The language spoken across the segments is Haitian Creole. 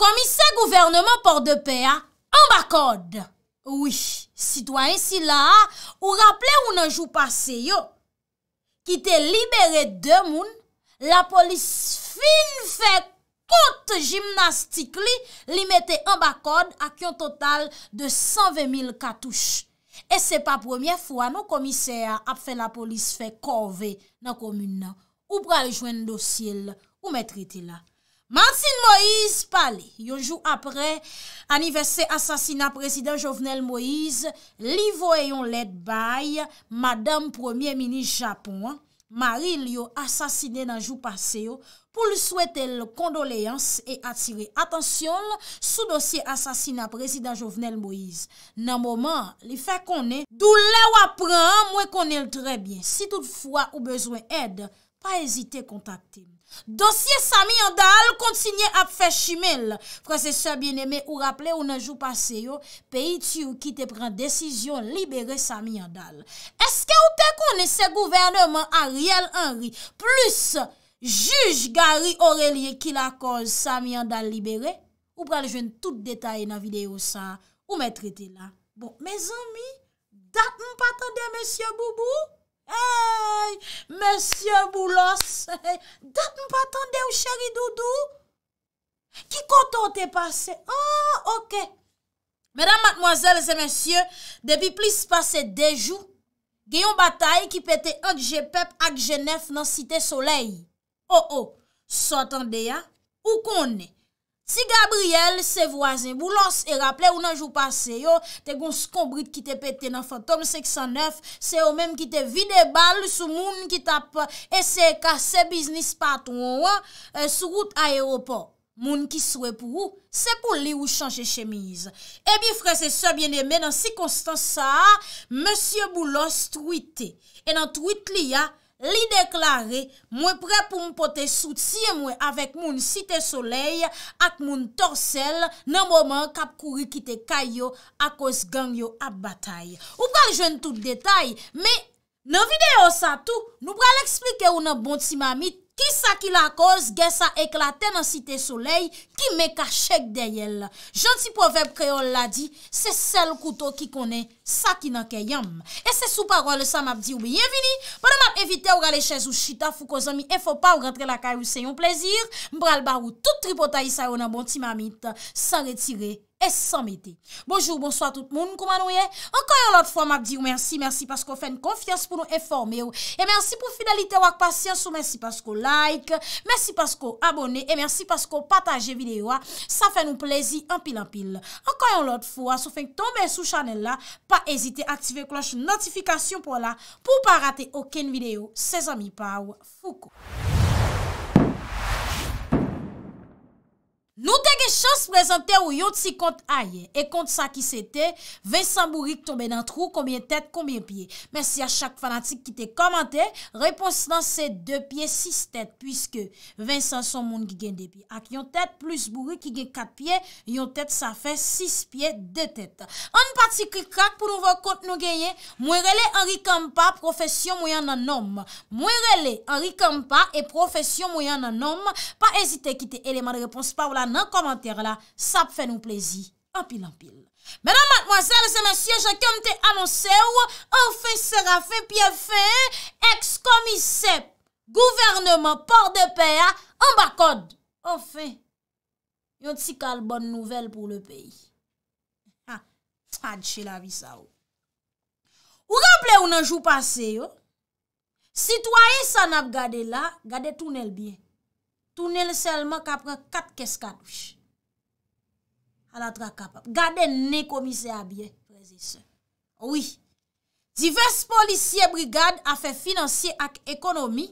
komise gouvernement Porte de Péa, ambakode. Oui, citoyen si la, ou rappele ou nan jou passe yo, ki te libere de moun, la polis fin fe kote jimnastik li, li mette ambakode ak yon total de 120.000 katouche. E se pa premier fwa, nou komise a ap fe la polis fe korve nan komine. Ou pral jwen dosil, ou mette rite la. Martin Moïse Pali, yonjou apre aniversè asasina prezident Jovenel Moïse, li voyon led bay Madame Premier Ministre Japon, mari li yo asasine nan jou paseyo pou li souwete l kondoleans e atire. Atensyon, sou dosye asasina prezident Jovenel Moïse, nan mouman li fè konen, dou le wapren mwen konen l trebyen. Si toutfwa ou bezwen ed, pa ezite kontakte l. Dosye Samy Andal kontinye ap fe chimel Fransese bieneme ou rappele ou nanjou pase yo Peyi ti ou ki te pren desisyon libere Samy Andal Eske ou te kone se gouvernement Ariel Henry Plus juj Gary Aurelie ki la koz Samy Andal libere Ou pral jwen tout detaye nan videyo sa ou me trite na Bon, me zami, dat m patande M. Boubou? Hey, monsieur Boulos, dat m patande ou chéri Doudou? Ki koton te pase? Ah, ok. Mèdam matmoazèles et messieurs, devy plis pase dejou. Gè yon batay ki pète Angepep ak Genèf nan site Soleil. Oh, oh, sotande ya, ou konè? Si Gabriel se vwaze, Boulos e rapple ou nan jou pase yo, te goun skombrit ki te pete nan fantom 609, se yo menm ki te vide bal sou moun ki tap ese kase biznis paton ou, e, sou gout aéroport. Moun ki sou e pou ou, se pou li ou chanche chemise. E bi frese se bienemè nan si konstan sa, Monsie Boulos truite, e nan truite li ya, Li deklare mwen pre pou mwen pote souti mwen avek moun site soley ak moun torsel nan mouman kap kouri kite kayo ak os gangyo ap batay. Ou pral jen tout detay, me nan videyo sa tou, nou pral explike ou nan bonti ma mit Ki sa ki la koz, ge sa eklaten an site soley, ki me ka chek dey el. Janti poveb kreol la di, se sel kuto ki kone, sa ki nan ke yam. E se sou parol sa map di ou biyevini, padan map evite ou gale chèz ou chita, fou kozomi e fò pa ou rentre la kaj ou se yon plezir, mbral bar ou tout tripotayi sa yon abon ti mamit, sa retire. E san meti. Bonjou, bonsoit tout moun. Koumanou ye? Ankoyon lot fwa mak di ou mersi. Mersi paskou fèn konfians pou nou eforme ou. E mersi pou fidelite wak pasyans ou mersi paskou like. Mersi paskou abone. E mersi paskou pataje videyo a. Sa fèn nou plezi anpil anpil. Ankoyon lot fwa sou fèn tombe sou chanel la. Pa ezite aktive kloche notifikasyon pou la. Pou pa rate oken videyo. Se zami pa ou. Foukou. Nou te gen chans prezante ou yon ti kont a ye E kont sa ki se te Vincent Bouric tombe nan trou Komin tet, komin pie Mersi a chak fanatik ki te komante Repons nan se 2 pie, 6 tet Piske Vincent son moun ki gen debi Ak yon tet plus Bouric ki gen 4 pie Yon tet sa fe 6 pie, 2 tet An pati ki krak pou nou ve kont nou genye Mwerele Henri Kampa Profesyon mwen nan nom Mwerele Henri Kampa E profesyon mwen nan nom Pa ezite ki te eleman repons pa ou lan nan komantere la, sap fè nou plezi. Anpil, anpil. Mè nan matmoazèl, se mèsyè, jè kèm te anonsè ou, ofè, sè rafè, piè fè, eks komisèp, gouvernèman, port de pè, an bakod. Ofè, yon tsi kal bon nouvel pou le peyi. Ha, tchè la vi sa ou. Oh. Ou rample ou nan jou pase yo, oh? sitwa e san ap gade la, gade tou nel biye. ou nen selman kapran kat keskat wish. Al atra kapap. Gade ne komise a bie. Prezi se. Oui. Diverse policie brigade a fe financie ak ekonomi,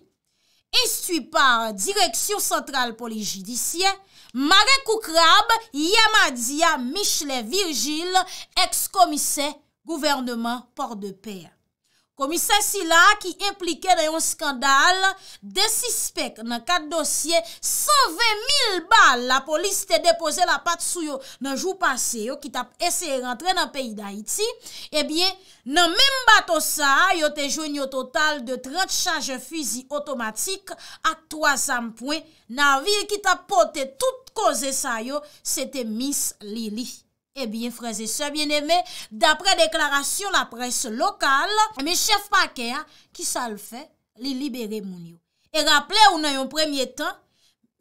estui par direksyon sentral poli jidisye, Marek Koukrab, Yamadia Michele Virgil, eks komise gouvernement Porte de Peyan. Komisa si la ki implike nan yon skandal, desispek nan kat dosye 120.000 bal la polis te depose la pat sou yo nan jou pase yo ki tap ese rentre nan peyi da iti. Ebyen eh nan menm bato sa yo te jwen yo total de 30 chanje fuzi otomatik ak 300 pwen nan viye ki tap pote tout koze sa yo se te mis li li. Ebyen eh freze se, bien eme, d'apre deklarasyon la pres lokal, ebyen chef pa ke a, ki sa l fe li libere moun yo. E rapple ou nan yon premye tan,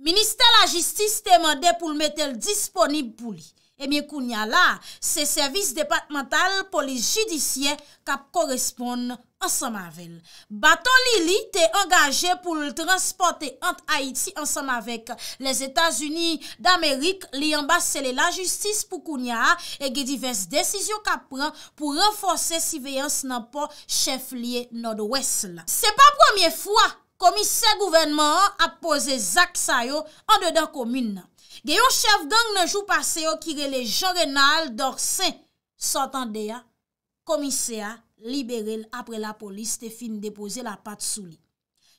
Ministè la justice temande pou l metel disponib pou li. Ebyen eh koun ya la, se servis departemental polis judisyen kap koresponde pou li. An san mavel, baton li li te engaje pou l transporte ant Haiti an san mavek. Les Etats-Unis d'Amerik li yon bassele la justice pou kounya e ge diverse desisyon ka pran pou renfose si veyans nan po chef liye nan do wes la. Se pa premier fwa, komise gouvernement a pose zak sayo an de dan komine. Ge yon chef gang nan jou pase yo kire le jorenal dorsen. S'antande ya, komise ya. Libere apre la polis, Stéphine dépose la pat souli.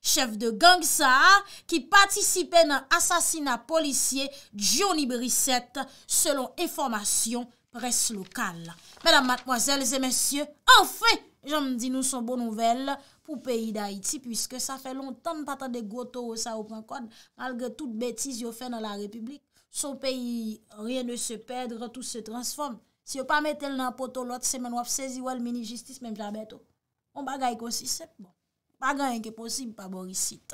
Chef de gang Saar ki patisipe nan asasina polisye Johnny Brissette selon informasyon presse lokal. Mèdam matmoazèl, zè mèsyè, an fè, jom di nou son bon nouvel pou peyi d'Haïti puisque sa fè lontan patan de Goto ou Sao Pankon malge tout bètis yo fè nan la republik. Son peyi, rien ne se pèdre, tout se transforme. Si yo pa metel nan poto lot, semen wap sezi wal mini-justis menm jabeto. On bagay konsi sep bon. Bagan yon ke posib pa borisit.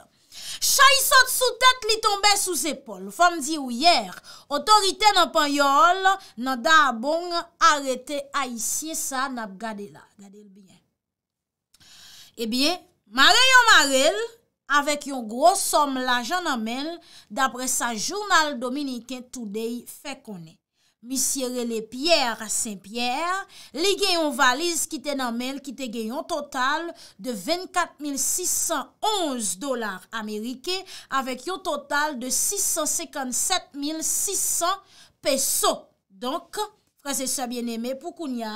Chayisot sou tet li tombe sous epol. Fom di ou yer, otorite nan pan yol nan da abong arete a isye sa nan ap gade la. Gade l biyen. E bien, Mareyo eh Marel, avek yon gros som la jan amel, dapre sa jurnal dominiken Today, fe konen. misire le pierre a Saint-Pierre, li gen yon valise ki te nan men, ki te gen yon total de 24,611 dolar amerike, avek yon total de 657,600 peso. Donk, prese se bien eme pou koun ya.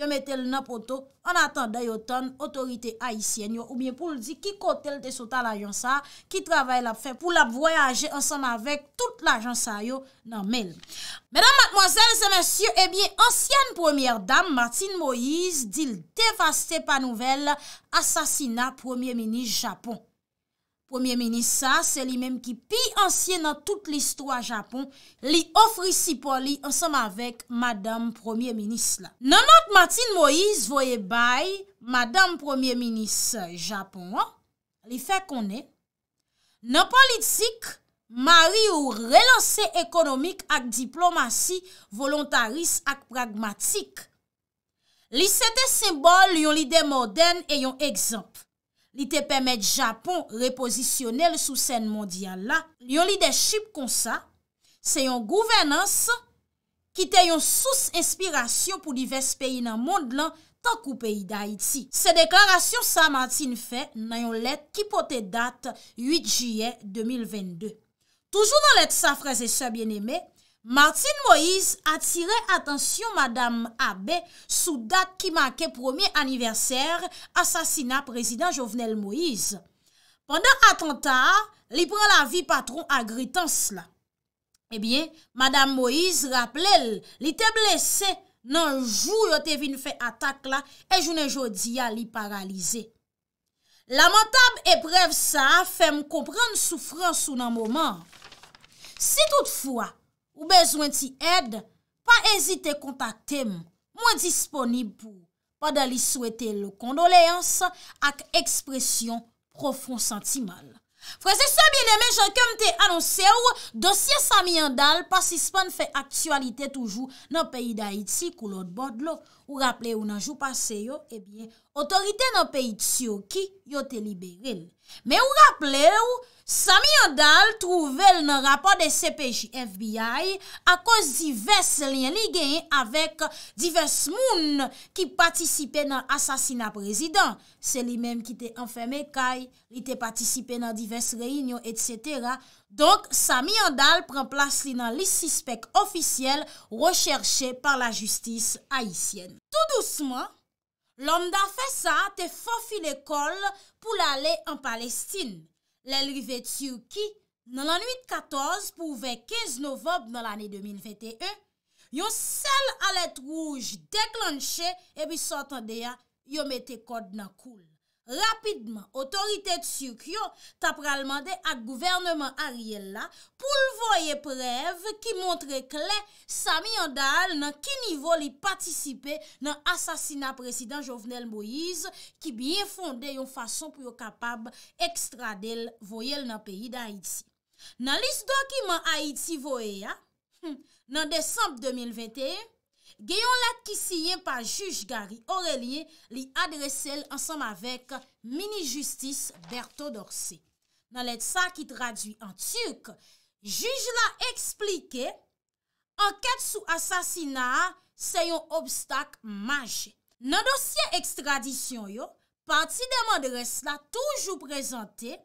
yo metel nan poto an atan dayotan otorite aisyen yo ou bien pou l di ki kotel te sota l ajan sa ki travay lap fe pou lap voyaje ansan avèk tout l ajan sa yo nan men. Mèdam matmozèl, se mèsyo, ebyen eh ansyen premièr dam Martin Moïse dil devaste pa nouvel asasina premièr mini Japon. Premier Ministre sa, se li menm ki pi ansye nan tout l'histoire Japon, li ofri si poli ansam avek Madame Premier Ministre la. Nan mat Matin Moïse voye bay, Madame Premier Ministre Japon, li fe konen, nan politik, mari ou relanse ekonomik ak diplomasi, volontaris ak pragmatik. Li se de simbol yon lide modern e yon exemple. li te pemet Japon reposisyonel sou sèn mondyan la. Yon lidechip kon sa, se yon gouvenans ki te yon sous inspirasyon pou divers peyi nan mond lan tak ou peyi da iti. Se deklarasyon sa mantin fe nan yon let ki pote dat 8 juyen 2022. Toujou nan let sa fraze sa bien eme, Martin Moïse atire atensyon Madame Abbe sou dat ki make premier anniverser asasina Prezident Jovenel Moïse. Pendan atentat, li pran la vi patron agritans la. Ebyen, eh Madame Moïse rappele li te blese nan jou yo te vin fe atak la e jounen jodi ya li paralize. Lamentab e brev sa, fe m kompran soufran sou nan mouman. Si toutfoua, Ou bezwen ti ed, pa ezite kontakte mwen disponib pou pa dali souwete lo kondoleans ak ekspresyon profon sentimal. Franses, sa bine menjan kem te anonse ou, dosye sa miyan dal pa sispan fe aktualite toujou nan peyi da iti kou lot bod lo. Ou rappele ou nan jou pase yo, ebyen, otorite nan peyi tsyo ki yo te libere l. Me ou rappele ou, Samy Andal trouvel nan rapor de CPJ FBI a koz divers lyen li genye avèk divers moun ki patisipe nan asasina prezident. Se li menm ki te enfeme kaj, li te patisipe nan divers reynyon, etc. Donk, Samy Andal pren plas li nan lisispek ofisyel recherche par la justis ayisyen. Tout douceman, Landa fe sa te fofi l'ekol pou l'ale an Palestine. Lè l'rive tsyou ki nan an 8-14 pou vè 15 Novob nan l'anè 2021. Yon sel alet rouj deklanche e bi sotan deya yon mette kod nan koul. Rapidman, otorite tsyokyo tap pralman de ak gouvernman Ariel la pou l voye preve ki montre kle sami yon dal nan ki nivou li patisipe nan asasina presidant Jovenel Moïse ki biye fonde yon fason pou yo kapab ekstradel voyel nan peyi d'Haïti. Nan lis dokiman Haïti voye, nan desamp 2021, Geyon lak kisiyen pa juj Gari Aurelie li adresel ansam avek mini-justis Berto Dorse. Nan let sa ki tradwi an turk, juj la eksplike anket sou asasina seyon obstak maje. Nan dosye ekstradisyon yo, pati deman de res la toujou prezante,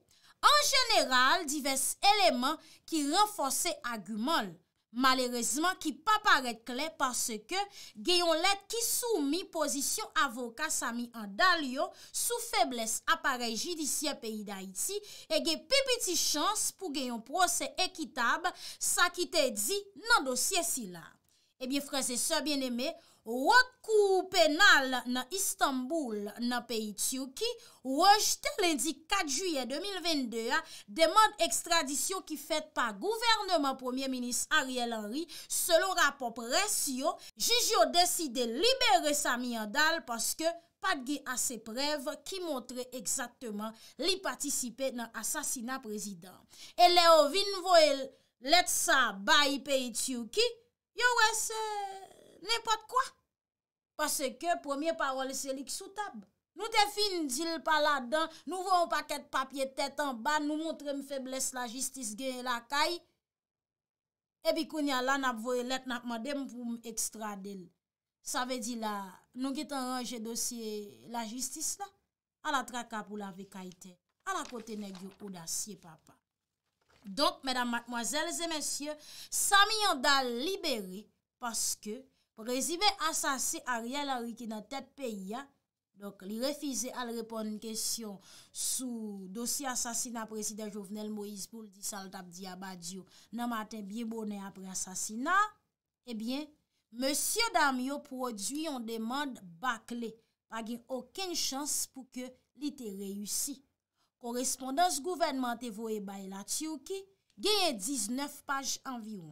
an jeneral divers eleman ki renfose agumol. Malerezman ki pa paret kle parce ke geyon let ki soumi pozisyon avoka sami an dal yo sou febles apare jidisyen peyi da iti e ge pe peti chans pou geyon prose ekitab sa ki te di nan dosye si la. Ebyen eh freze so bien eme, wakou penal nan Istanbul nan peyi tsyou ki, wajte lendi 4 juye 2022, deman ekstradisyon ki fet pa gouvernman premier minis Ariel Henry, selo rapop resyo, jijyo deside libere sa miyandal, paske patgi ase prev ki montre eksatman li patisipe nan asasina prezident. E leo vin voel letsa bayi peyi tsyou ki, yo wese... Nè pat kwa. Pase ke premier parol se lik sou tab. Nou te fin dil pa la dan. Nou vou an paket papye tet an ba. Nou montre m febles la jistis gen la kay. Ebi koun ya la nap voye let nak madem pou m ekstra del. Sa ve di la nou git an range dosye la jistis la. A la traka pou la vekayte. A la kote negyo ou da siye papa. Donk mèdam matmoazèl zè mèsyè. Sa mi yon da libere. Paske. Prezime asasin a riyal a riki nan tet peyi ya, dok li refize al repon n kesyon sou dosi asasin a presiden jovenel Moïse Boulti Saltabdi Abadio, nan maten biye bonen apre asasina, ebyen, monsie Damio produyon demande bakle, pa gen oken chans pou ke li te reyusi. Korespondans gouvenman te vo e baye la tsyou ki, gen yon 19 paj enviyon.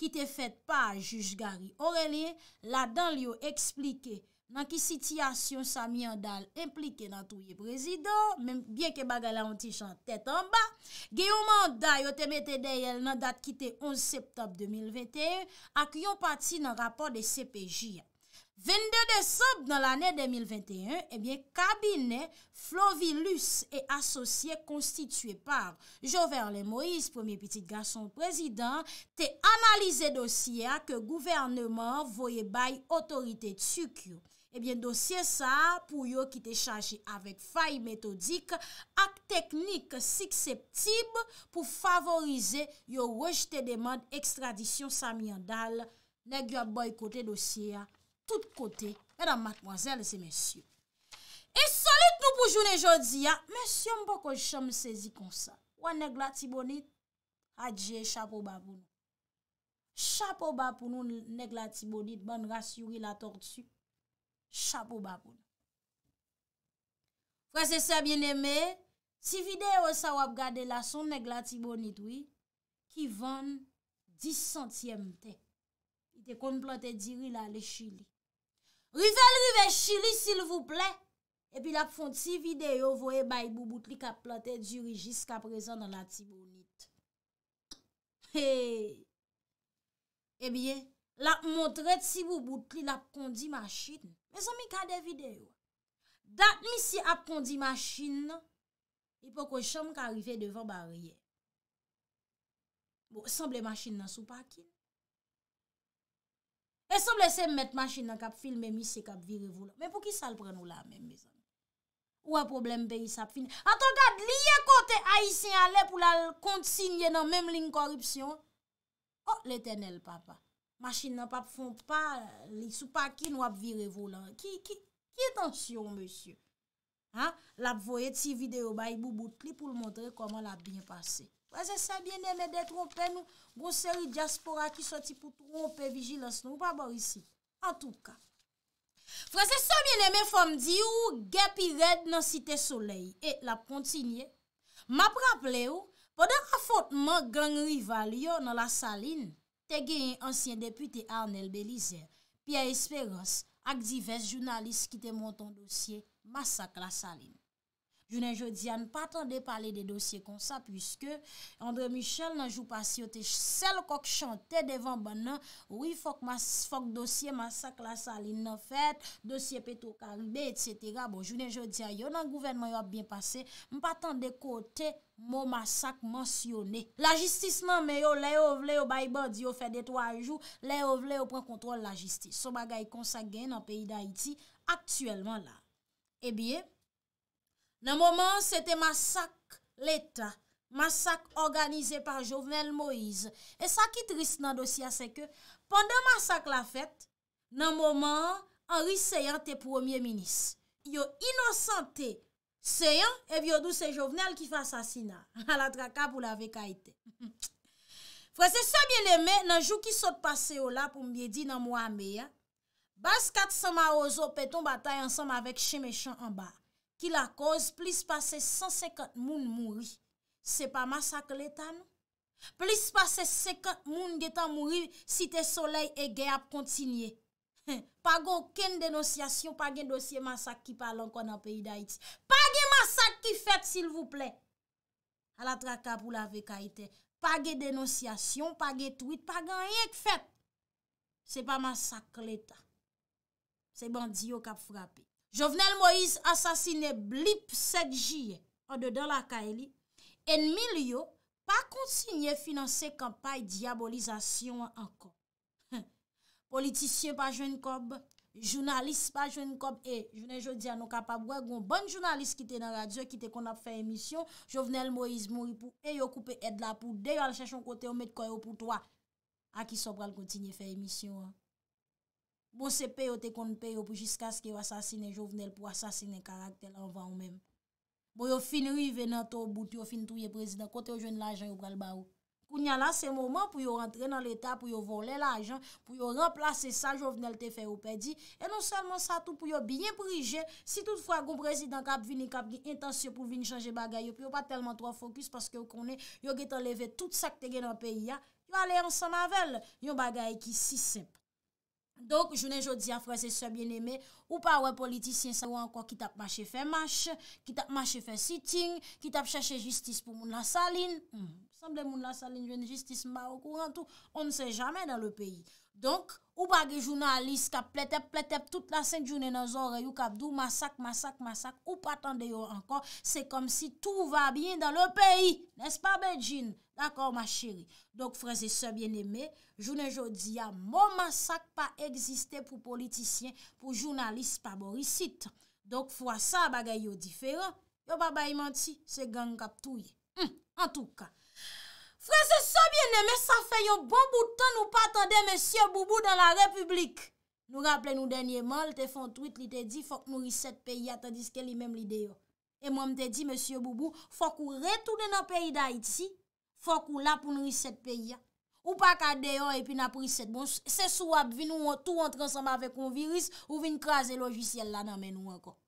Ki te fet pa a juj gari Aurelie, la dan liyo eksplike nan ki sityasyon sa miyan dal implike nan touye prezido, men bien ke baga la onti chan tet an ba, ge yon manday o temete dey el nan dat ki te 11 septem 2021, ak yon pati nan rapor de CPJN. 22 desob nan l'anè 2021, ebyen kabine Flovilus e asosye konstituye par Joverle Moïse, premier petit garçon prezident, te analize dosye a ke gouvernement voye baye otorite tsyuk yo. Ebyen dosye sa pou yo ki te chaji avek faye metodik ak teknik sikseptib pou favorize yo wajte deman ekstradisyon samyandal nek yo boykote dosye a. Tout kote, mèdam matmoazèl, se mèsyou. E solit nou pou joun e jò di ya, mèsyou mpo kò jèm sezi konsa. Wè nè glatibonit, adjè, chapo baboun. Chapo baboun nou nè glatibonit, ban rasyouri la tortu. Chapo baboun. Wè se se bienemè, si vide ou sa wap gade la son nè glatibonit wè, ki van 10 centiyemte. I te komplante diri la le chili. Rivelle, rivelle, chili, s'il vous plè. E pi la pou fon ti videyo, voye bayi bouboutli ka plantè di rigis ka prezon nan la tibounit. E eh biye, la pou montre ti bouboutli la pou kondi ma chini. Mè son mi kade videyo. Dat mi si ap kondi ma chini nan, li pou kon chanm ka rivey devan barye. Bo, sanble ma chini nan sou pakil. E sou blese m met machin nan kap filme misi kap virevou lan. Men pou ki sal pren ou la men mizan? Ou a problem be yi sap fin? A ton gad liye kote a yi se ale pou la kontsigne nan menm lin korupsyon? O, oh, le tenel papa. Machin nan pap fon pa, li sou pa ki nou ap virevou lan. Ki, ki, ki, ki etansyon monsiou? Ha? La pou voye ti video bayi bou boutli pou l montre koman la bin pase. Frase sa bieneme det rompe nou, gwo seri diaspora ki soti pou rompe vigilans nou, wap waw isi, an touka. Frase sa bieneme fom di ou, gepi ved nan site solei, e la kontinye. Ma praple ou, poden ka fote man glan rival yo nan la salin, te gen yon ansyen depute Arnel Belizer, pi a esperans ak divers jounalist ki te monton dosye, masak la salin. Jounen Jeudia, nou patan de pale de dosye kon sa, pwiske Andre Michel nan jou pasi, yo te sel kok chante devan ban nan, oui fok dosye masak la saline nan fet, dosye peto kalbe, etc. Bon, jounen Jeudia, yo nan gouvenman yo ap bin pase, nou patan de kote mo masak mansyone. La jistisme men yo, le yo vle yo bayi bandi, yo fe de twa jou, le yo vle yo pren kontrol la jistisme. So bagay kon sa gen nan peyi da iti, aktuelman la. E eh biye, Nan mouman, se te masak l'Etat, masak organize par Jovenel Moïse. E sa ki trist nan dosya se ke, pandan masak la fèt, nan mouman, Henri Seyen te promye minis. Yo inosante Seyen e vyo dou se Jovenel ki fa sasina. A la traka pou la veka ite. Fwa se sa bie lèmè, nan jou ki sot pase yo la pou mbiye di nan mouame ya, bas kat sa ma ozo peton batay ansam avek cheme chan anba. Ki la koz, plis pa se 150 moun mouri, se pa masak letan. Non? Plis pa se 50 moun getan mouri, si te solei e gey ap kontinye. Pa gen oken denosyasyon, pa gen dosye masak ki palan kon an peyi da iti. Pa gen masak ki fet, sil vouple. A la traka pou la veka ite, pa gen denosyasyon, pa gen tweet, pa gen reyek fet. Se pa masak letan. Se bandi yo kap frape. Jovenel Moïse asasine blip 7 jye, an de do la ka e li, enmi li yo pa kontinye finanse kampay diabolizasyon an kon. Politisyen pa jwen kob, jounalist pa jwen kob e, jounen jodi an nou kapab wè, gwen bon jounalist ki te nan radyo, ki te kon ap fè emisyon, jovenel Moïse mouni pou e, yo koupe ed la pou de, yo al chèchon kote o met koyo pou toa, a ki sobral kontinye fè emisyon an. Bon se pe yo te kon pe yo pou jiska se ki yo asasine jovenel pou asasine karakter an van ou men. Bon yo fin rive nan to bout, yo fin touye prezident kote yo jwen la ajan yo pral ba ou. Koun yana se mouman pou yo rentre nan l'Etat pou yo volen la ajan, pou yo remplase sa jovenel te fe ou pedi, e non selman sa tou pou yo binyen prige, si toutfwa goun prezident kap vini kap di intensyon pou vini chanje bagay, yo pou yo pa telman to an fokus paske yo konen, yo get an leve tout sa kte gen an peyi ya, yo ale yon san avel, yon bagay ki sisem. Donk, jounen jodi a fra se se bien eme, ou pa wè politisyen sa wankwa ki tap mache fe mache, ki tap mache fe siting, ki tap chache justice pou moun la salin. Hmm, Samble moun la salin jwen justice mba wakou an tou, on se jamen nan le peyi. Donk, ou bagay jounalist kap pletep, pletep, tout la sen jounen an zore you kap dou, masak, masak, masak, ou patan de yo ankon, se kom si tou va bin dan le peyi, nes pa bejjin? Dakor ma cheri, donk freze se bien eme, jounen jo diya, mou masak pa egziste pou politisyen, pou jounalist pa borisit. Donk, fwa sa bagay yo diferan, yo ba bayi manti, se gang kap touye, en touka. Frèze, sa bien neme, sa fè yon bon boutan nou patande M. Boubou dan la republik. Nou rappele nou denye man, l te fon truit li te di fok nou riset peyi atan diske li mem li deyo. E mwen te di M. Boubou, fok ou retou de nan peyi da iti, fok ou la pou nous riset peyi ya. Ou pa ka deyo epi na pou riset bon, se sou ap vi nou an tou an transema vek an virus ou vin kraze logiciel la nan men ou anko.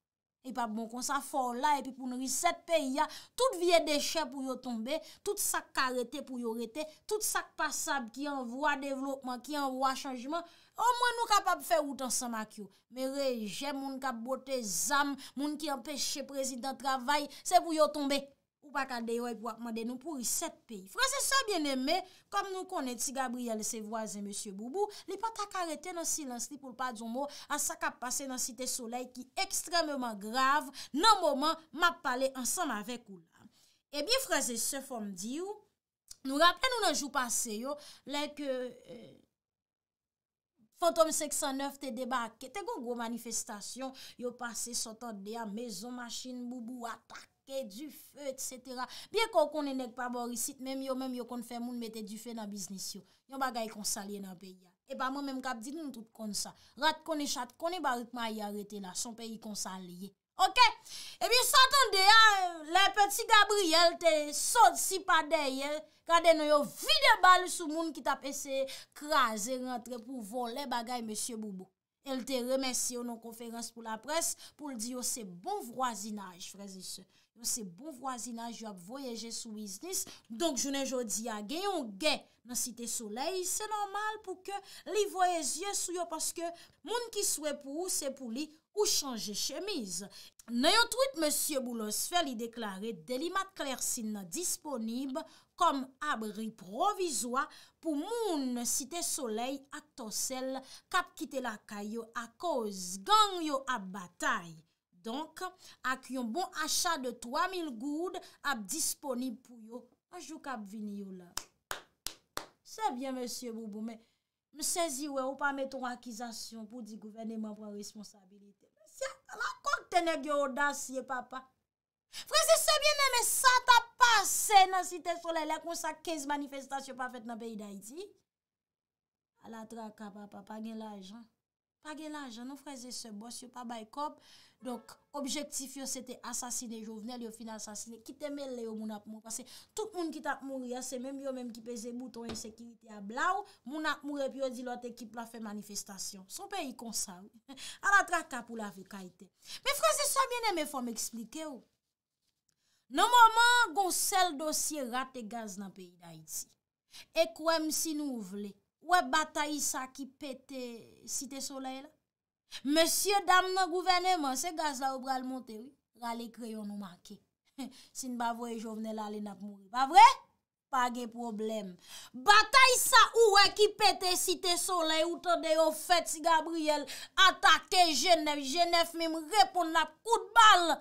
I e pa bon kon sa for la, epi pou nou riset pe ya, tout vie de che pou yo tombe, tout sak karete pou yo rete, tout sak pasab ki an vwa devlopman, ki an vwa chanjman, an mwen nou kapap fe woutan sa mak yo. Me reje moun kap bote zam, moun ki an peche prezident travay, se pou yo tombe. pou pa ka deyo e pou akman de nou, pou riset peyi. Frase se, bien eme, kom nou koneti Gabriel se voazen, Monsie Boubou, li pa ta karete nan silans li, pou pa djoumou, a sa ka pase nan site solei, ki ekstrememan grave, nan mouman, map pale ansan avek ou la. Ebi, eh frase se, fom di ou, nou rappe nou nan jou pase yo, leke, eh, Fantome 609 te debake, te gogo manifestasyon, yo pase sotan de a, mezon masin, Boubou atak, Kè di fè, et sètera. Piè kò konenèk pa borisit, mèm yo mèm yo kon fè moun mètè di fè na biznis yo. Nyon bagay konsalye nan pey ya. E pa mèm mèm kap di nou tout kon sa. Rat konè chat, konè barik mè a yarete na, son pey konsalye. Ok? E bi satan de ya, le peti Gabriel te sod si pa dey, kade nou yo vide bal sou moun ki tapese kraser rentre pou volè bagay M. Boubou. El te remensi yo nan konferans pou la pres pou l di yo se oh, bon vwazinaj, frèzise. nan se bon wazinaj yo ap voyeje sou iznis, donk jounen jodi a genyon gen nan site soley, se normal pou ke li voyeje sou yo, paske moun ki sou e pou ou se pou li ou chanje chemiz. Nenyon tout, monsie Boulos, fè li deklare delimat kler sin na disponib kom abri provizwa pou moun site soley ak tosel kap kite la kayo ak oz, gang yo ap batay. ak yon bon achat de 3.000 goud ap disponib pou yo. A jok ap vini yo la. Se bien, monsie Boubou, me sezi we ou pa meton akizasyon pou di gouverne mwa vwa responsabilite. Monsie, alakok tene gyo odasye, papa. Frase se bien, eme sa ta pase nan si tel sol elek monsa 15 manifestasyon pa fet nan peyi da iti. Ala traka, papa, pagyen la ajan. Pagyen la ajan, nou frase se bos, yo pa bay kop, Donk, objektif yo se te asasine jovnel yo fin asasine. Ki te mel le yo moun ap moun. Pase tout moun ki ta ap moun yase, mèm yo mèm ki peze mouton ensekirite a bla ou, moun ap moun epi yo di lot ekip la fe manifestasyon. Son pe yi konsa ou. A la tra kap ou la fe kaiten. Me fransi sa mènen me fò m'eksplike ou. Nomouman, goun sel dosye rate gaz nan peyi da iti. Ek wèm si nou vle, wè batay sa ki pete site euh, soley la. Monsie dam nan gouveneman se gaz la ou bral monte Rale kreyon nou make Sin bavre jovne la le nap mouri Bavre? Page problem Bata yisa ou e ki pete site sole Ou tade yo feti Gabriel Atakte jenef Jenef mem repon nap kout bal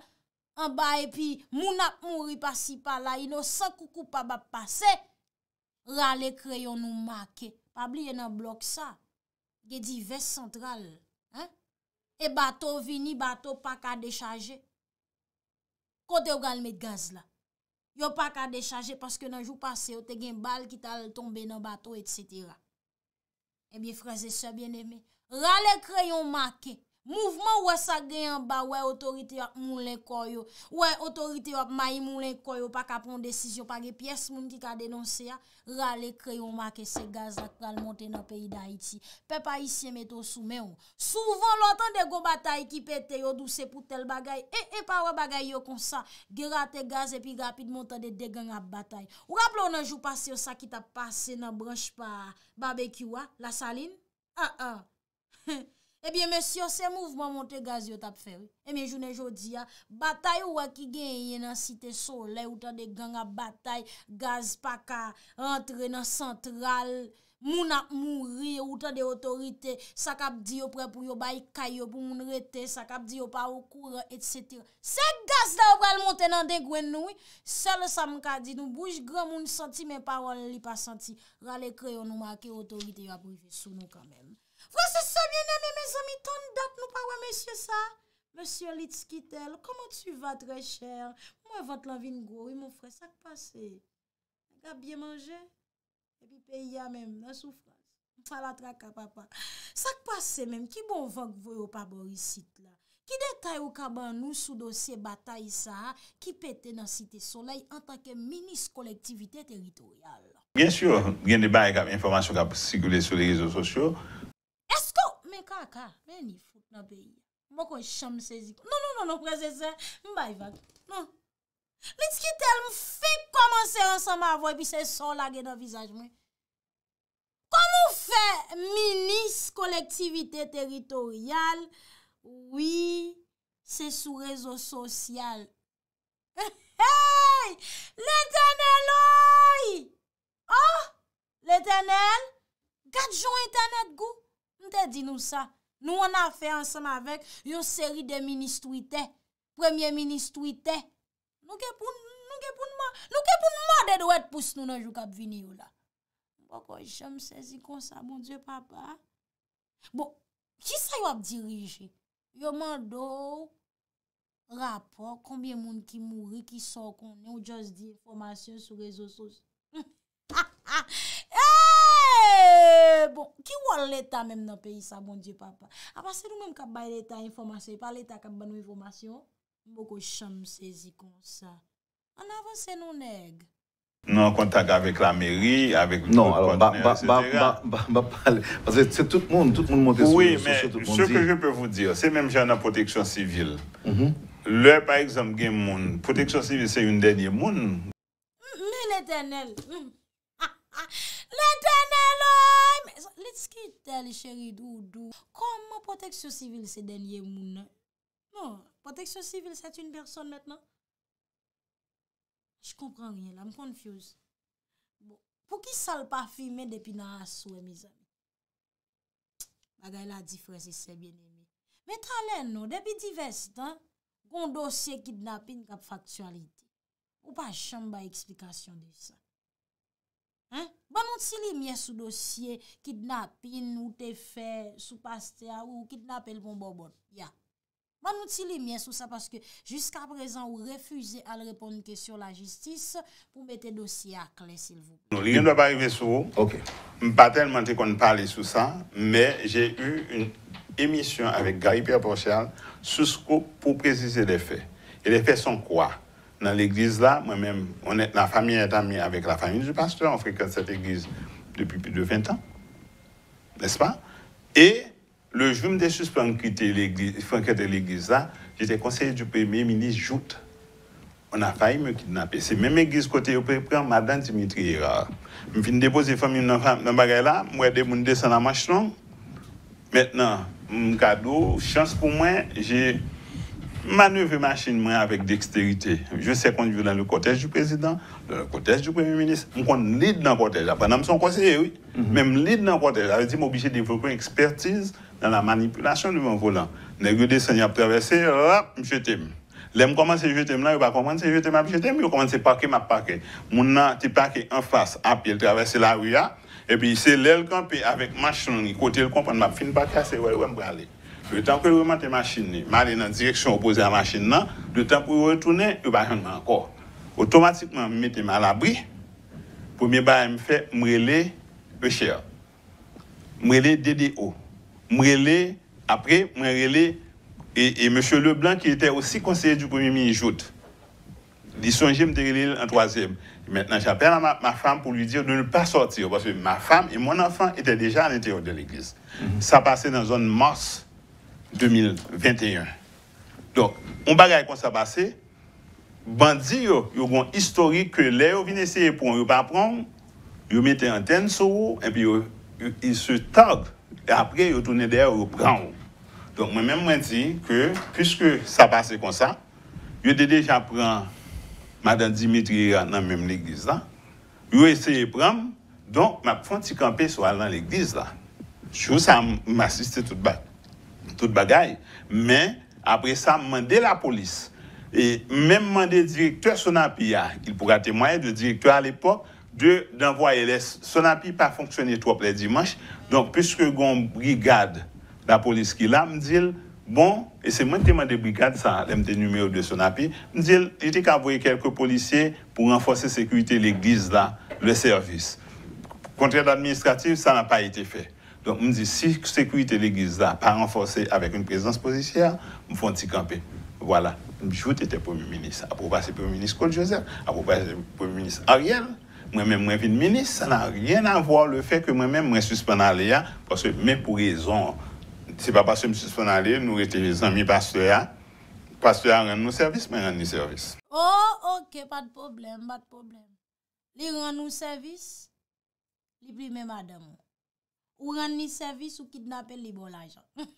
An ba epi moun ap mouri pasi pala Yino san koukou pa bap pase Rale kreyon nou make Pabli yena blok sa Ge di vest central E bato vini, bato pa ka dechaje. Kote yo gale met gaz la. Yo pa ka dechaje, paske nan jou pase, yo te gen bal ki tal tombe nan bato, et cetera. E eh biye fraze sa, bien eme, rale krayon maki. Mouvment wè sa gen an ba wè otorite wè moun lè koyo, wè otorite wè may moun lè koyo pa ka pon desisyon pa gen piyes moun ki ka denonse ya, rale kreyon ma ke se gaz ak pral monte nan peyi da iti. Pe pa isye meto sou men ou. Souvan lò tan de go batay ki pete yo douse pou tel bagay, e e pa wè bagay yo konsa, gerate gaz epi rapid monta de degan ap batay. Wè ap lò nan jou pasyo sa ki ta pase nan branche pa barbekywa, la saline? Ha ah, ah. ha! Ebyen eh monsyon, se mouvman monte gaz yo tap fer. Ebyen eh jounen joudi ya, ah, batay ou akigenye ah, nan site sole, ou tan de ganga batay, gaz paka, entre nan sentral, moun ap mouri, ou tan de otorite, sakap diyo pre pou yo bayi kayo pou moun rete, sakap diyo pa wakoura, etc. Se gaz da wakil monte nan degwen nou, sel sa mkadi nou bouj gran moun santi, men parol li pa santi, rale kreyo nou maki otorite yo apoujou sou nou kamen. Vwa se sa vyen ane me zami ton dat nou pa wè mèsyè sa? Mèsyè Litski tel, koman tu va trè chèr? Mwen va t'lan vin gori moun frè, sa k'pase? Da bie manje? E di pe ya mèm, la soufran. Fala traka papa. Sa k'pase mèm, ki bon vank voyo pa borisit la? Ki detay ou ka ban nou sou dosye bata isa? Ki pète nan site soleil an takè minis kolektivite teritorial? Bien chou, gen di baye kap informasyon kap sikoule sou le rezo sosyo. Mwen kaka, mwen ni fok nan peyi. Mwen kon chanm sezi. Non, non, non, prese non, se, mwen bay vag. Non. Lit ki tel mwen fi komanse ansanman avoy bi se son lage nan vizaj mwen. Koman mwen fe? Minis, kolektivite teritorial, wii, se sou rezo sosyal. Hey! Le tenel oi! Oh! Le tenel! Gat joun internet gou? te di nou sa. Nou an a fe ansan avek yo seri de ministou ite. Premier ministou ite. Nou ke pou nou nou ke pou nou mwade de wetpoust nou nan jou kap vini yo la. Mwen bon, kon jèm sezi konsa, moun die papa. Bon, ki sa yo ap dirije? Yo mandou rapor konbyen moun ki mouri, ki sor kon ou jòs di informasyon sou rezo sos. Ha! Ha! Ha! bon. Ki wol l'Etat menm nan peyi sa moun di papa? A pa se nou menm ka bay l'Etat informasyon, e pa l'Etat kan ban mwen informasyon mou kou chanm sezi kou sa. An avanse nou neg. Non kontak avek la meri, avek nou partner, etc. Ba pale, se tout moun, tout moun moun despo, se tout moun di. Se menm jan nan proteksyon sivil, lè par exemple gen moun, proteksyon sivil se yon denye moun. Mè l'Eternel, l'Eternel Let's get tell, chéri, doudou. Koman poteksyon sivil se denye mounen? Non, poteksyon sivil se et yon person net nan? J konpren riyen la, m konfyoz. Pou ki sal pa fime depi nan aswe mizan? Bagay la difresi se bien emi. Me tranen nou, depi divestan, kon dosye kidnapin kap faktualite. Ou pa chanm ba eksplikasyon di sa? Hein? Bon, on si sur sous dossier, kidnapping ou te fait sous pasteur ou kidnapper le bon bonbon. Ya. Yeah. Bon, on si sous ça parce que jusqu'à présent, vous refusez à répondre à question la justice pour mettre dossier à clé, s'il vous plaît. Non, rien ne va pas arriver sur vous. Ok. Pas tellement qu'on parle sur ça, mais j'ai eu une émission avec Gary Pierre Porchal pour préciser les faits. Et les faits sont quoi? dans l'église là, moi-même, on est, la famille est amie avec la famille du pasteur, on fréquente cette église depuis plus de 20 ans, n'est-ce pas Et le jour où je me suis à l'église là, j'étais conseiller du premier ministre Jout. On a failli me kidnapper. C'est même l'église côté où je Madame Dimitri. Je viens déposer famille dans le bagage là, moi, des descendu à la marche Maintenant, mon cadeau, chance pour moi, j'ai Manouvre machin mwen avèk deksterite. Je sè konjou mhm. nan le kotej du prezident, le kotej du premi menis. Mwen kon lèd nan kotej. Apan nan mson konseye, wè. Mè m lèd nan kotej. Awe di m obi chè devokon ekspertiz nan la manipulasyon lè mwen volan. Nè gèdè sè nye ap travesse, rap m chetèm. Lè m komanse jètèm nan, wè ba komanse jètèm ap jètèm, wè komanse pake m ap pake. Moun nan ti pake enfas, ap yèl travesse la wè ya, epi se lèl kanpe avè Le temps que la machine, aller dans la direction opposée à la machine, le temps pour retourner, il va pas encore. Automatiquement, je mets à l'abri. Premier bar, je fais, je le cher. DDO. Je après, mreler. et, M. Leblanc, qui était aussi conseiller du Premier ministre, joute. Il me je me en troisième. Maintenant, j'appelle ma, femme pour lui dire de ne pas sortir, parce que ma femme et mon enfant étaient déjà à l'intérieur de l'église. Mhm. Ça passait dans une zone morse. 2021. Donc, on bagaye kon sa basse, bandi yo, yo kon historik ke le yo vine seye pon, yo pa prong, yo mette anten sou, epi yo, yo se tag, apre yo tounen deye yo prong. Donc, mwen mwen mwen di, kiske sa basse kon sa, yo dede jan prong madan Dimitri ya nan mwen mwen l'eglize la, yo eseye prong, donk, map fon ti kampe so al nan l'eglize la. Chou sa m'assiste tout bak. tout mais mais ça ça demander la police, et même le directeur Sonapi qui ah, il pourra témoigner de directeur à l'époque de d'envoyer les Sonapi pas fonctionné trop le dimanche. donc puisque on brigade la police qui la, dit, bon, et moi qui demande de brigade ça, le numéro de Sonapi, qu'il dit envoyé quelques qu'à pour renforcer renforcer sécurité renforcer la, le service. à administratif ça n'a pas été fait. Don m di si sekwite le gizla pa renfose avèk yon prezidans pozisyè, m fon ti kampe. Vwala, m jout etè promi menis, apropase promi menis kol Josef, apropase promi menis Ariel, mwen mè mwen vin menis, sa nan ryen avòr le fè kè mwen mè mwen suspèn alè ya, pou se mè pou rezon, se pa pa se mè suspèn alè, nou rete rezon mi pastoyan, pastoyan ren nou servis, mè ren nou servis. Oh, oh, ke pat problem, pat problem. Li ren nou servis, li pli mè madèmou. Ou ran ni servis ou kidnapè li bon lajan. Ay,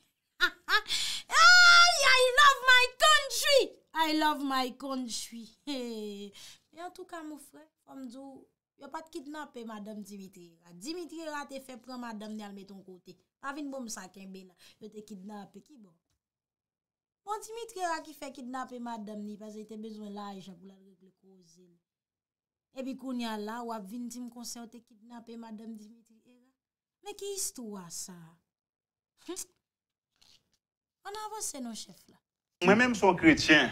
I love my country! I love my country! Ya tout ka mou fre, yon pa te kidnapè eh, Madame Dimitrera. Dimitrera te fe pre Madame ni al meton kote. A vin bon msaken be na, yo te kidnapè. Ki eh, bon? Pon Dimitrera ki fe kidnapè Madame ni, pese yon te bezwen lajan pou lavek le kouzine. Ebi kon ya la, wap vin ti mkonsen yo te kidnapè Madame Dimitrera. Mais qui histoire ça? Hein? On avance nos chefs là. Moi-même, je suis chrétien.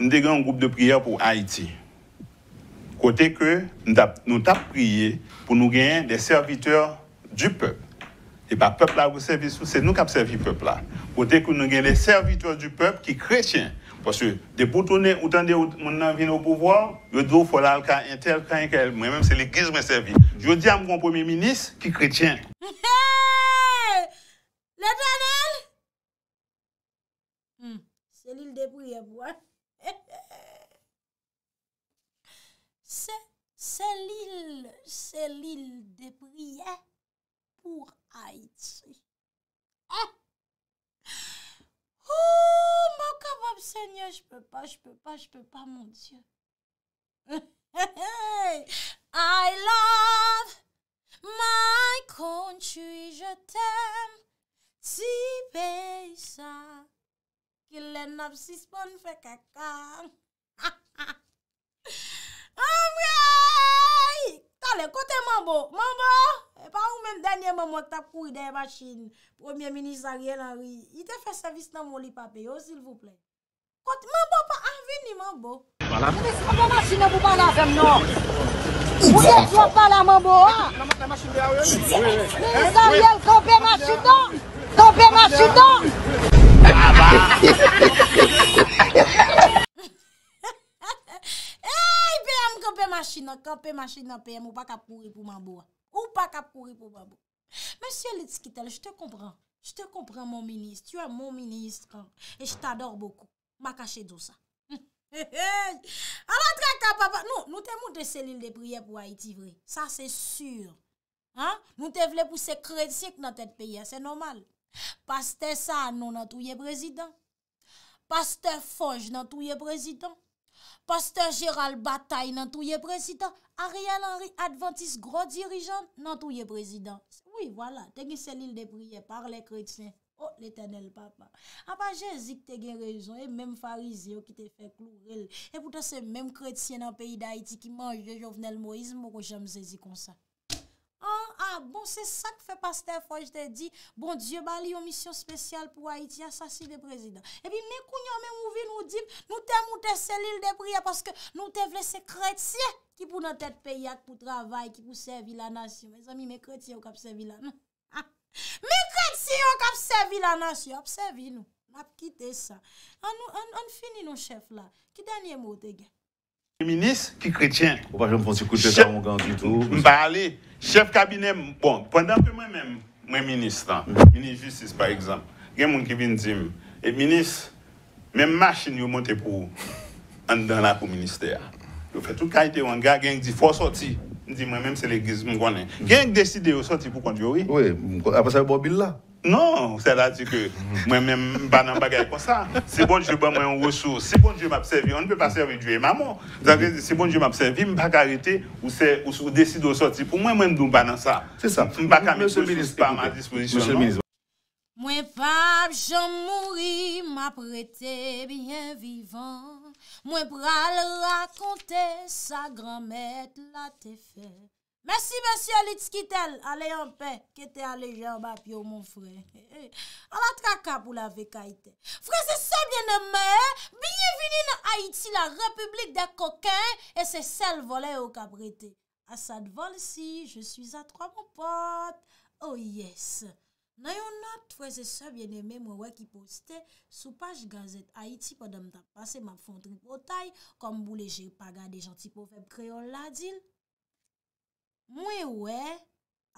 Je suis un groupe de prière pour Haïti. Côté que nous avons prié pour nous gagner des serviteurs du peuple. Et pas bah, peuple là, vous servez, c'est nous qui avons servi le peuple là. Côté que nous avons des serviteurs du peuple qui sont chrétiens. Paswe, de pou tonne ou tande ou moun nan vine ou pouvo, yo dwo folal ka entel ka enkel, mwen mèm se l'ikiz mè sevi. Yo di am kon pwemè minis ki kretyen. Hey! Lè tanel! Hmm, se l'il depouye pou an. Se l'il, se l'il depouye pou an. O, oh, mou kabab, sènyo, jpe pa, jpe pa, jpe pa, moun sènyo. I love my konjou, jje tèm si bè sa, ki lè nab si spon fè kèkèm. Kote mambo, mambo, pa ou men denye mambo tap kouy denye machini, ou men meni zaryel anwi, yi te fe servis nan moli pape, yo zil vouple. Kote mambo pa anvi ni mambo. Mweni zaryel kompe machin nan, kompe machin nan. Masina, kape masina peye, mou pa kap kouri pou mambou. Mou pa kap kouri pou mambou. Monsie Litskitel, jte kompran. Jte kompran, moun minis. Tu an moun minis, kan. E jte ador boku. Ma kache dousa. An an tre kap ap ap. Nou, nou te moun te selil de priye pou a iti vre. Sa se sur. Nou te vle pou se kredsik nan tet peye. Se normal. Paste sa an nou nan touye prezident. Paste foj nan touye prezident. Pasteur Gérald Bataille nan touye prezident, Ariel-Henri Adventis, gro dirijan nan touye prezident. Oui, voilà, te gen selil de prier par les chrétiens. Oh, l'éternel papa. Aba, je zik te gen rezon, e mèm farizi yo ki te fèk louril. E pouta se mèm chrétien nan peyi d'Haïti ki manj de Jovenel Moïse, mou jèm zizi konsa. Oh, ah, bon, se sak fe paste fwa j te di, bon, dje bali yon misyon spesyal pou Haiti, yon sasi de prezident. E pi, mè kounyon mè mouvi nou di, nou te mou te selil de pria, paske nou te vle se kretse, ki pou nan tete peyak, pou travay, ki pou servi la nasyon. Mè zami, mè kretse yon kap servi la nasyon. Mè kretse yon kap servi la nasyon, ap servi nou. Mè ap kite sa. An finin nou chef la, ki denye mou te gen? Minis, ki kretyen, mba ale, chef kabine mpon, pandan fe mwen mwen ministran, mm. mini justice par exemple, gen mwen kivin zim, e, eh, minis, mwen mashin yo mwote pou, an dan la pou minister, yo fetou kaiti wangar, genk di fosoti, di mwen mwen selekiz mwone, genk deside yo soti pou kondyori. We, aposal bobilla. Non, se la di ke mwen mè m banan bagay kon sa. Se bon di jè ban mwen yon resou, se bon di jè m apsevi, on ne peut pas servir diwe maman. Se bon di jè m apsevi, mwen pa karete ou se ou deside ou soti. Pou mwen m banan sa. Se m baka mè koujous pa m a dispozisyon. Mèsi mèsi alit skitel, alè yon pen, kete alè jè an bap yo moun frè. Alat kaka pou la vekaitè. Frèze sobyenè mè, biye vini nan Haiti la republik de kokè, e se sel volè ou ka brete. Asad vol si, je suis a trois mou pot. Oh yes! Nèyon nat, frèze sobyenè mè mwen wè ki postè, soupaj gazet Haiti podèm ta pase ma fontri potay, kom boule jè pagade janti pou feb kreyon la dil. Mwen wè,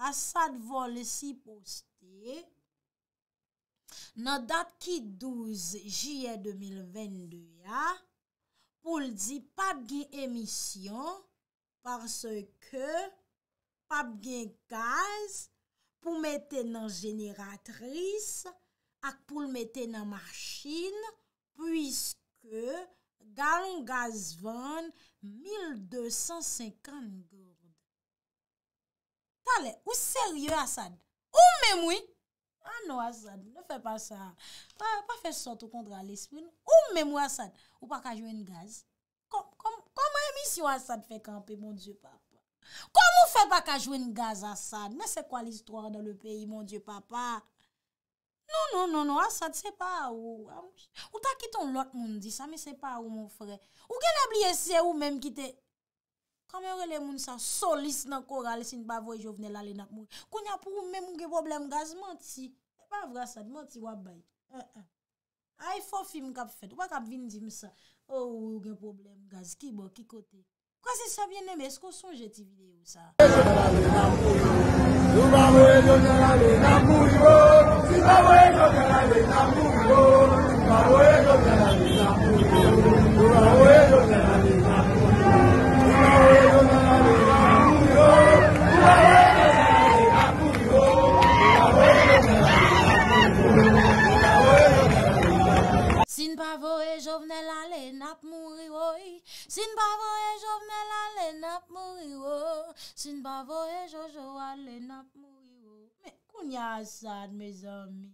asad vol e si poste, nan dat ki 12 jye 2022 ya, pou l di pap gen emisyon, parce ke pap gen gaz pou mette nan jeneratris ak pou l mette nan machin, pwiske galon gaz van 1250 gr. Kale, ou se rye Asad? Ou mè moui? Anou ah Asad, nou fè pa sa. Pa fè sotou kontra l'espil. Ou mè moui Asad? Ou pa ka jwen gaz? Kom mè mi si ou Asad fè kampe, moun die papa? Kom mou fè pa ka jwen gaz Asad? Mè se kwa l'histoire nan l'e peyi, moun die papa? Non, non, non, non Asad, se pa ou. Ou ta kiton lot, moun di sa, mè se pa ou, moun frey. Ou gen abli ese ou mèm kite... Kwa mè euh, euh. ah, ou rele moun sa solis nan kora alesin bavoy jovnen lalè nan moun. Koun apou mè moun gen problem gaz manti. Kwa mè ou rele moun sa solis nan kora alesin bavoy jovnen lalè nan moun. A yi fò film kap fèt, wak ap vin di moun sa. Ou gen problem gaz, ki bo ki kote. Kwa se sa bè nè mè, esko sonje ti vè moun sa. Sinbavo e jovmel ale nap mou. O ny a asad, me zanmi.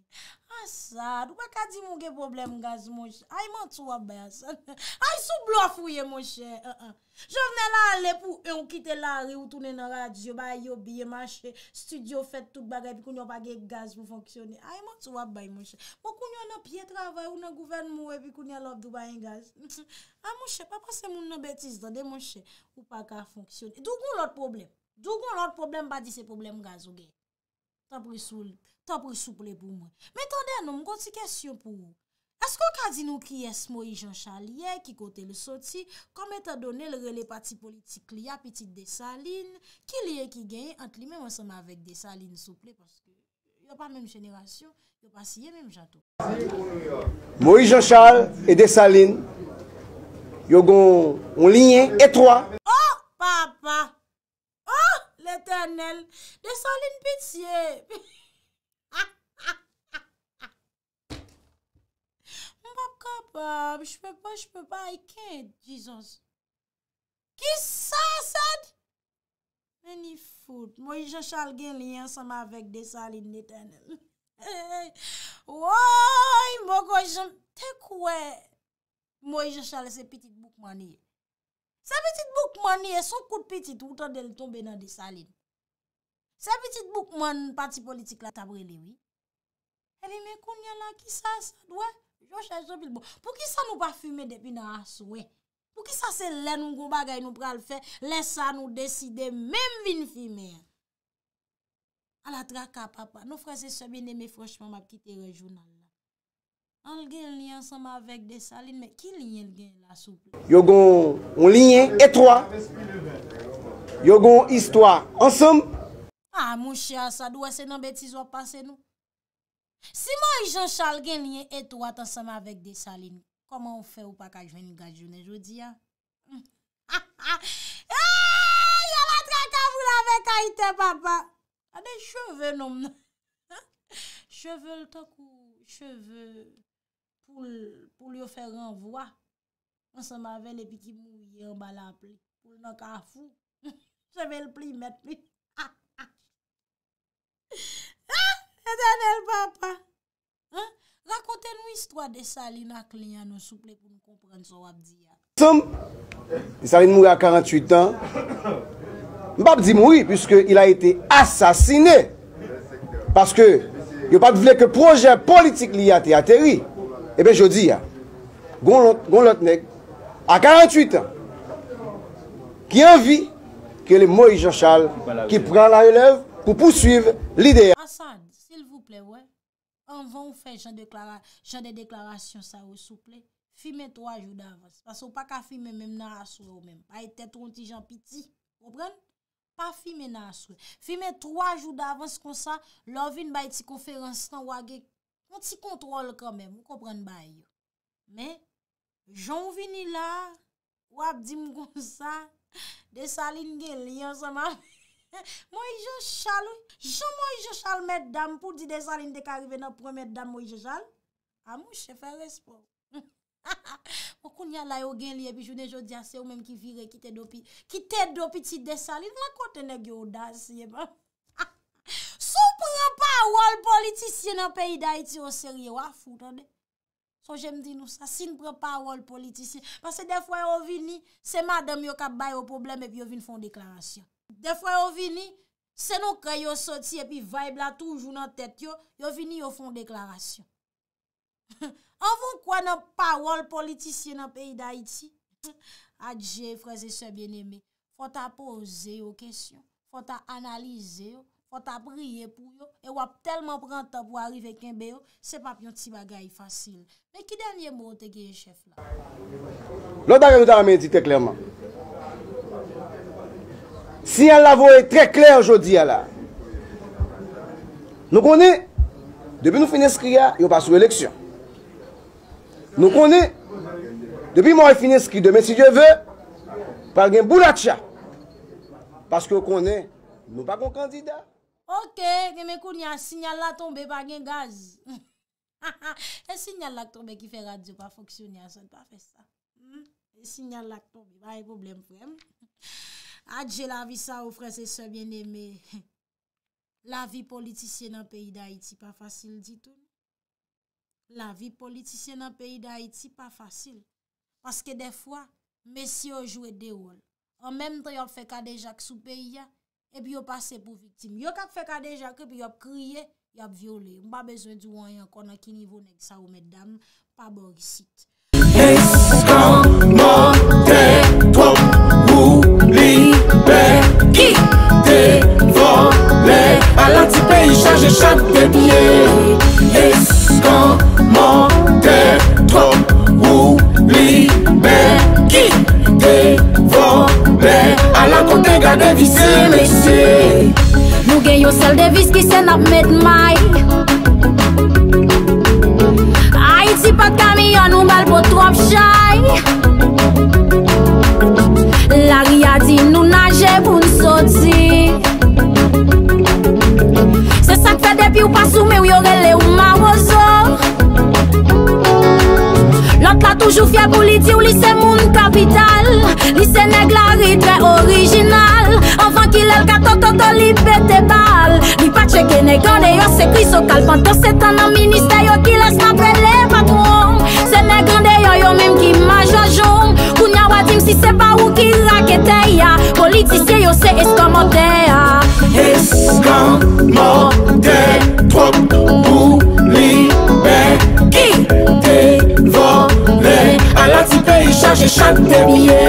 Asad. Ou pa ka di moun gen problem gaz moun che. Ay, moun tou ap bay asad. Ay, sou blof ou ye moun che. Uh, uh. Je vene la ale pou e ou kite la re ou toune nan radyo, bayo, biye, manche, studio, fet tout bagay, pi koun yo pa gen gaz moun fonksyone. Ay, moun tou ap bay moun che. Moun koun yo nan pye travay, ou nan gouven mou e, pi koun yo lop dou bayen gaz. Ay, moun che, pa pa se moun nan betis do, de moun che, ou pa ka fonksyone. Dou goun lout problem. Dou goun lout problem, ba di se problem gaz ou gen. T'a prit souple pou moun. Metan den nou, mwen konti kesyon pou moun. Esko kazi nou ki es Moïse Jean-Charles liye, ki kote li soti, kome t'a donen le rele pati politik liya, pi tit desaline, ki liye ki genye ant li mè mwen seman vek desaline souple. Mwen pa mèm jenèvasyon, mwen pa siye mèm jatou. Moïse Jean-Charles e desaline, yo gon on linye etroi, Desaline pitiye Mbap kapab Jpe pa jpe pa Ikèd Kisa sad Mweni fout Mweni jachal gen li yansama avèk Desaline netanel Woy Mweni jachal Se piti bukmanye Se piti bukmanye Son kout piti Woutan del tombe nan desaline Se bitit bouk mwen pati politik la tabri li mi? E li men kon nye la ki sa... Dwa? Pou ki sa nou pa fume depi nan aswen? Pou ki sa se len nou gou bagay nou pral fe? Lesa nou deside men vin fume? A la traka papa. Nou franse sebe ne me foshman makite rejouman. An gen li ansama avèk de salin. Men ki lin gen la soupe? Yon gen yon lin etroa. Yon gen yon histwa ansam. A ah, moun chia sa, dwa se nan beti zo pase nou. Si moun i jan chal gen liye etou atan sa mavek de salin, koman ou fe ou pa kaj veni gajounen jodi ya? Ya matra ka vou lavek a ite papa. A de cheve nom nan. Cheve l'takou, cheve pou liyo fe renvwa. An sa mavele pe ki mou yon bala pou l'noka afou. Cheve l'ple yon metpe. Mbap di mwri, pwiske il a ete asasine, paske yo pat vle ke proje politik li a te ateri, ebe eh jodi ya, Gonlotnek, a 48 an, ki anvi, ke le Moïse Jochal, ki pran la elev, pou pousuive l'idea. Il vous plè wè, an van ou fè chan de deklarasyon sa wè sou plè. Fime 3 jou d'avans. Pasou pa ka fime mèm nan aswè ou mèm. Baye tè tronti jan piti. Pobren? Pa fime nan aswè. Fime 3 jou d'avans kon sa, lò vin baye ti konferans tan wage. Kon ti kontrol kon mèm. Pobren baye. Mè, joun vini la, wap di mgon sa, de salin gen li an sa mami. Mwen ah, bon, yo chal ou, chou mwen yo chal met dam pou di desal in dek arive nan prou met dam mwen yo chal, a mwen che fè respon. Mwen kou nye la yo gen liye pi jounen jo di ase ou menm ki vire ki te do pi, ki te do pi ti desal, in nan kote ne gyo da siye pa. Sou pre pa wòl politisyen nan peyi da iti o seri, wafou tande. Sou jèm di nou sa, si nou pre pa wòl politisyen. Mwen se def wè yo vini, se madèm yo ka bay yo probleme pi yo vini fon deklarasyen. De fwa yo vini, se nou kre yo soti epi vaib la toujou nan tèt yo, yo vini yo fon deklarasyon. Anvou kwa nan pawol politisyen nan peyi da iti? Adje, freze se bienembe, pot apose yo kesyon, pot apanalize yo, pot apriye pou yo, e wap telman prantan pou arrive kenbe yo, se pap yon ti bagay fasyon. Men ki denye moun te ki enchef la? Lo da gen yo da ramè di te klerman. Sinyal lavo e tre kler anjou diya la. Nou konen, depi nou finen skri ya, yo pa sou eleksyon. Nou konen, depi mwen finen skri de, men si diyo ve, pa gen boulat ya. Paske yo konen, nou pa kon kandida. Ok, gen me kounen, sinyal la tombe pa gen gaz. E sinyal la tombe ki fe radio pa foksyon ya, son pa kesta. E sinyal la tombe, a e problem pwem? E sinyal la tombe, Adje la vi sa ou frese se bien eme La vi politisye nan peyi da iti pa fasil ditou La vi politisye nan peyi da iti pa fasil Paske defwa, mesi ou jwe de ou an An mem tre yon feka deja k sou peyi ya E pi yo pase pou vitim Yon ka feka deja ke pi yo kriye Yo ap viole Mba bezwen di ou an yon konan ki nivou men sa ou medam Pa borg sit Eskombo de A lan ti peyi chanje chan te pye E skan mante, to ou libe Ki te vode, a lan konte gade visi Mese Nou gen yo sel de vis ki sen ap met may A iti pat kamiyon ou mal pot wap chay Ou pa soume ou yore le ou ma woso Lant la toujou fye pou li di ou li se moun kapital Li se neg la ri tre orijinal Anvan ki lel ka to to to li pete bal Li pache ke negande yo se kriso kalpanto Se tan nan minister yo ki les nabele patou Se negande yo yo menm ki majajo Tim si se pa wou ki zakete ya Politsi se yo se eskomode ya Eskomode Twop ou libe Ki te vole Ala ti pe yi chache chate miye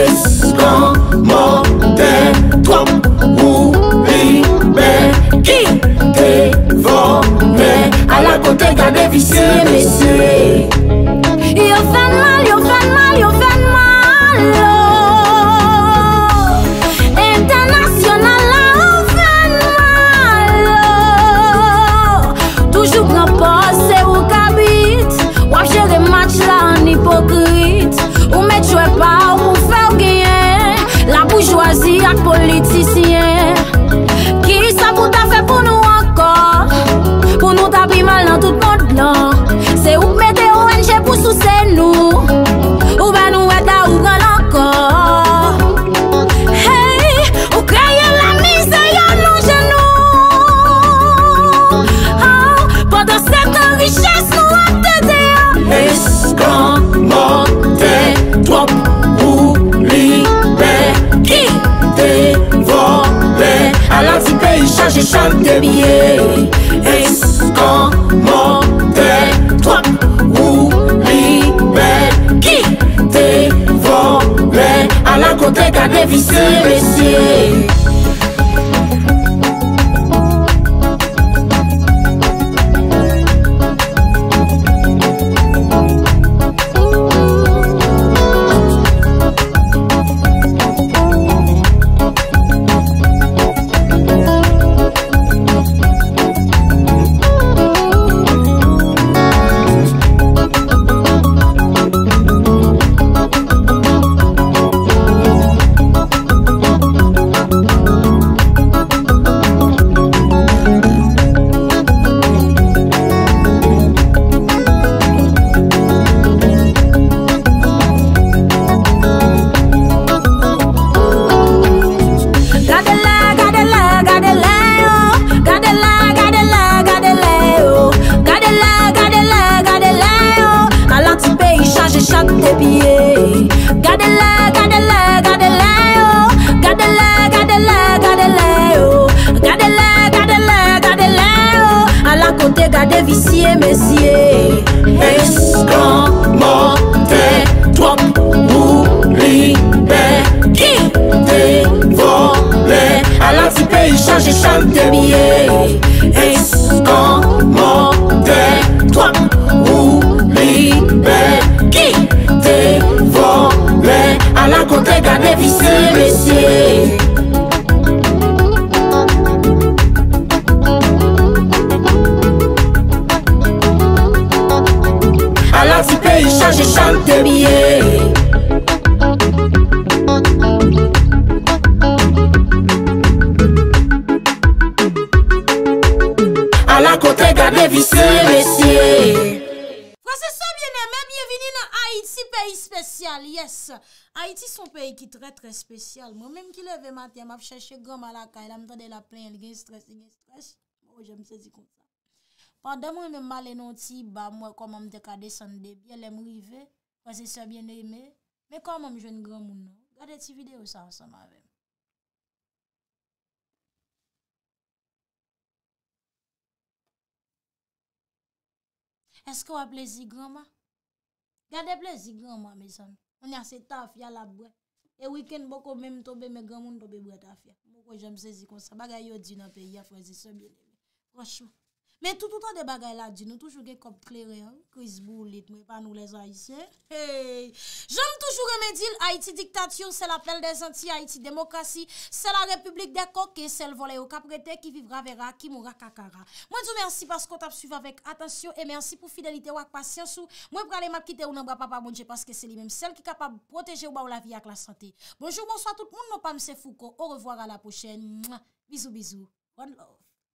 Eskomode tu chantes tes billets. Escamandais-toi ou libère qui t'est volé à la côté qu'a dévissé, messieurs. A la vi peyi chanje chan te miye. A la kontre gade vi se lesye. Kwa se so biene, me miye vini nan Haiti, peyi spesyal. Yes, Haiti son peyi ki tre tre spesyal. Mo menm ki leve mati, a map chache gom a la kaye. La mtande la pen, el gen stres, in stres. Oh, jen se di kon. Pandè mwen mè malè nou ti, ba mwen kò mèm te ka desande, bè lèm rive, fò se sè bè nè mè, mè kò mèm jèm gèm moun nou. Gade ti videyo sa ansan avèm. Eskè wè plezi gèm mè? Gade plezi gèm mè mè san. Mwen yase taf, yalab wè. E wikèn bò kò mèm tobe mè gèm moun tobe bò taf ya. Mwen kò jèm se zikon sa bagay yo di nan pe yaf wè se sè bè nè mè. Fròchman. Men toutoutan de bagay la di, nou toujouge kop kleren, kriz bou lit, mwen pa nou le zayise. Jom toujou remedi l'Haiti diktasyon, se la pel de zanti, Haiti demokrasi, se la republik de koke, se l'vole ou kaprete, ki vivra vera, ki moura kakara. Mwen tou mersi paskot ap suyve avek, atensyon, e mersi pou fidelite wak pasyansou, mwen prale makite ou nan bra papa moun, je paske se li menm sel ki kapab proteje ou ba ou la vi ak la sante. Bonjou, monswa tout moun, moun non pa mse fouko, ou revoar a la pochene, mwa, bizou bizou, bon love.